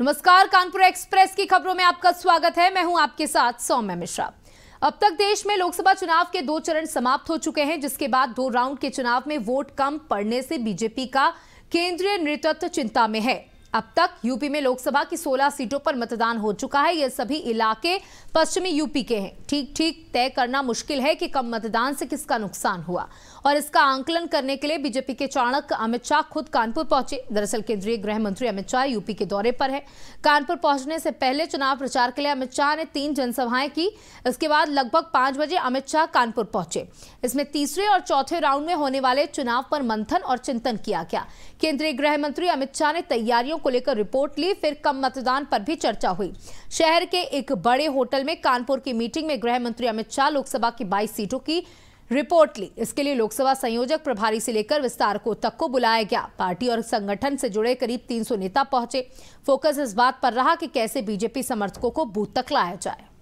नमस्कार कानपुर एक्सप्रेस की खबरों में आपका स्वागत है मैं हूं आपके साथ सौम्य मिश्रा अब तक देश में लोकसभा चुनाव के दो चरण समाप्त हो चुके हैं जिसके बाद दो राउंड के चुनाव में वोट कम पड़ने से बीजेपी का केंद्रीय नेतृत्व चिंता में है अब तक यूपी में लोकसभा की 16 सीटों पर मतदान हो चुका है ये सभी इलाके पश्चिमी यूपी के हैं ठीक ठीक तय करना मुश्किल है कि कम मतदान से किसका नुकसान हुआ और इसका आंकलन करने के लिए बीजेपी के चाणक अमित शाह खुद कानपुर पहुंचे दरअसल केंद्रीय गृह मंत्री अमित शाह यूपी के दौरे पर है कानपुर पहुंचने से पहले चुनाव प्रचार के लिए अमित शाह ने तीन जनसभाएं की इसके बाद लगभग पांच बजे अमित शाह कानपुर पहुंचे इसमें तीसरे और चौथे राउंड में होने वाले चुनाव पर मंथन और चिंतन किया गया केंद्रीय गृह मंत्री अमित शाह ने तैयारियों को लेकर रिपोर्ट ली फिर कम मतदान पर भी चर्चा हुई शहर के एक बड़े होटल में कानपुर की मीटिंग में गृह मंत्री अमित शाह लोकसभा की बाईस सीटों की रिपोर्ट ली इसके लिए लोकसभा संयोजक प्रभारी से लेकर विस्तार को तक को बुलाया गया पार्टी और संगठन से जुड़े करीब 300 नेता पहुंचे फोकस इस बात पर रहा कि कैसे बीजेपी समर्थकों को बूथ तक लाया जाए